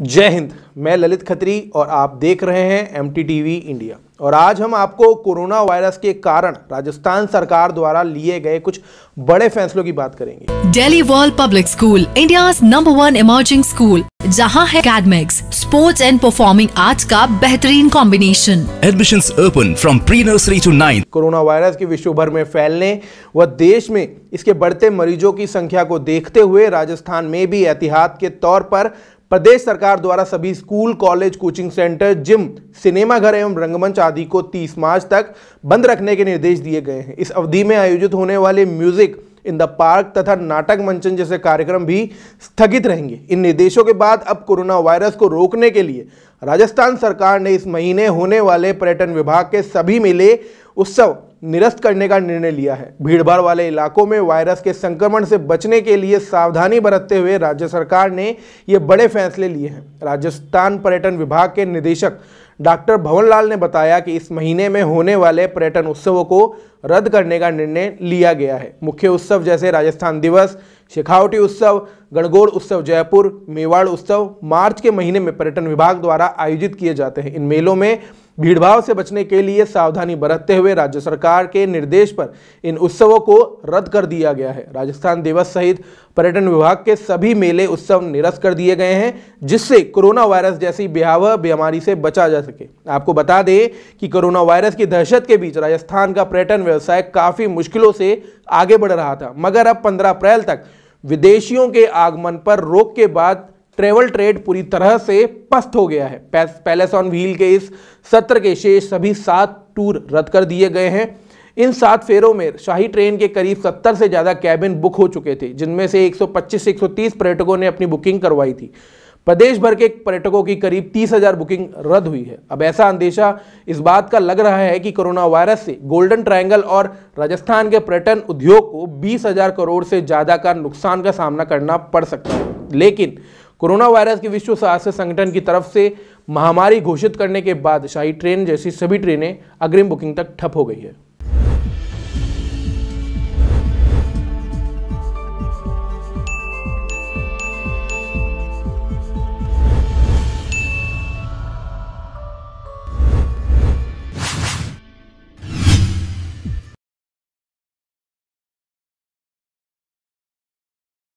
जय हिंद मैं ललित खत्री और आप देख रहे हैं एम टी इंडिया और आज हम आपको कोरोना वायरस के कारण राजस्थान सरकार द्वारा लिए गए कुछ बड़े फैसलों की बात करेंगे daily world public school India number one emerging school जहां है academics sports and performing arts का बेहतरीन combination admission open from pre nursery to nine corona virus के विश्व भर में फैलने व देश में इसके बढ़ते मरीजों की संख्या को देखते हुए राजस्थान में भी एहतियात के तौर पर प्रदेश सरकार द्वारा सभी school college coaching centre gym सिनेमाघर एवं रंगमंच आदि को 30 मार्च तक बंद रखने के निर्देश दिए गए हैं इस अवधि में आयोजित होने वाले म्यूजिक इन द पार्क तथा नाटक मंचन जैसे कार्यक्रम भी स्थगित रहेंगे इन निर्देशों के बाद अब कोरोना वायरस को रोकने के लिए राजस्थान सरकार ने इस महीने होने वाले पर्यटन विभाग के सभी मेले उत्सव निरस्त करने का निर्णय लिया है भीड़भाड़ वाले इलाकों में वायरस के संक्रमण से बचने के लिए सावधानी बरतते हुए राज्य सरकार ने ये बड़े फैसले लिए हैं राजस्थान पर्यटन विभाग के निदेशक डॉक्टर भवनलाल ने बताया कि इस महीने में होने वाले पर्यटन उत्सवों को रद्द करने का निर्णय लिया गया है मुख्य उत्सव जैसे राजस्थान दिवस शेखावटी उत्सव गणगौर उत्सव जयपुर मेवाड़ उत्सव मार्च के महीने में पर्यटन विभाग द्वारा आयोजित किए जाते हैं इन मेलों में भीड़भाव से बचने के लिए सावधानी बरतते हुए राज्य सरकार के निर्देश पर इन उत्सवों को रद्द कर दिया गया है राजस्थान दिवस सहित पर्यटन विभाग के सभी मेले उत्सव निरस्त कर दिए गए हैं जिससे कोरोना वायरस जैसी भयावह बीमारी से बचा जा सके आपको बता दें कि कोरोना वायरस की दहशत के बीच राजस्थान का पर्यटन व्यवसाय काफ़ी मुश्किलों से आगे बढ़ रहा था मगर अब पंद्रह अप्रैल तक विदेशियों के आगमन पर रोक के बाद ट्रेवल ट्रेड पूरी तरह से पस्त हो गया है पैलेस ऑन व्हील के इस सत्र के शेष सभी सात टूर रद्द कर दिए गए हैं इन सात फेरों में शाही ट्रेन के करीब 70 से ज़्यादा कैबिन बुक हो चुके थे जिनमें से 125 से 130 पर्यटकों ने अपनी बुकिंग करवाई थी प्रदेश भर के पर्यटकों की करीब 30,000 बुकिंग रद्द हुई है अब ऐसा अंदेशा इस बात का लग रहा है कि कोरोना वायरस से गोल्डन ट्रायंगल और राजस्थान के पर्यटन उद्योग को 20,000 करोड़ से ज़्यादा का नुकसान का सामना करना पड़ सकता है लेकिन कोरोना वायरस के विश्व स्वास्थ्य संगठन की तरफ से महामारी घोषित करने के बाद शाही ट्रेन जैसी सभी ट्रेनें अग्रिम बुकिंग तक ठप हो गई है